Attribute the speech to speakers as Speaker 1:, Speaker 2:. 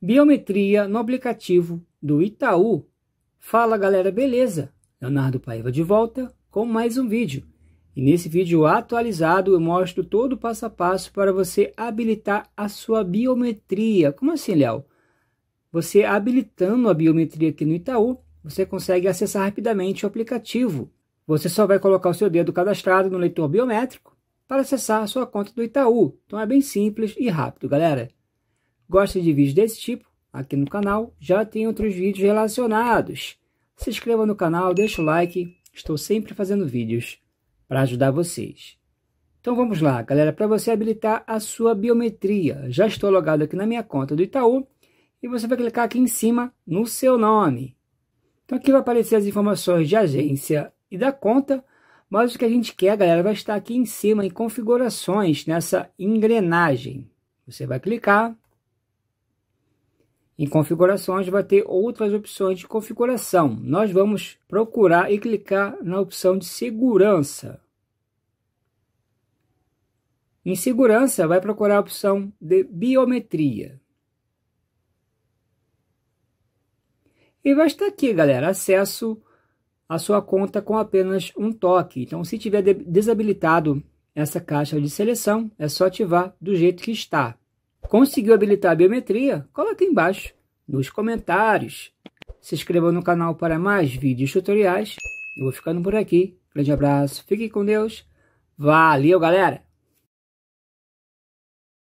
Speaker 1: Biometria no aplicativo do Itaú. Fala galera, beleza? Leonardo Paiva de volta com mais um vídeo. E nesse vídeo atualizado eu mostro todo o passo a passo para você habilitar a sua biometria. Como assim, Léo? Você habilitando a biometria aqui no Itaú, você consegue acessar rapidamente o aplicativo. Você só vai colocar o seu dedo cadastrado no leitor biométrico para acessar a sua conta do Itaú. Então é bem simples e rápido, galera. Gosta de vídeos desse tipo? Aqui no canal já tem outros vídeos relacionados. Se inscreva no canal, deixa o like. Estou sempre fazendo vídeos para ajudar vocês. Então vamos lá, galera, para você habilitar a sua biometria. Já estou logado aqui na minha conta do Itaú e você vai clicar aqui em cima no seu nome. Então aqui vai aparecer as informações de agência e da conta, mas o que a gente quer, galera, vai estar aqui em cima em configurações, nessa engrenagem. Você vai clicar em configurações vai ter outras opções de configuração. Nós vamos procurar e clicar na opção de segurança. Em segurança vai procurar a opção de biometria. E vai estar aqui, galera, acesso à sua conta com apenas um toque. Então, se tiver desabilitado essa caixa de seleção, é só ativar do jeito que está. Conseguiu habilitar a biometria? Coloque embaixo, nos comentários. Se inscreva no canal para mais vídeos tutoriais. Eu vou ficando por aqui. Grande abraço, fique com Deus. Valeu, galera!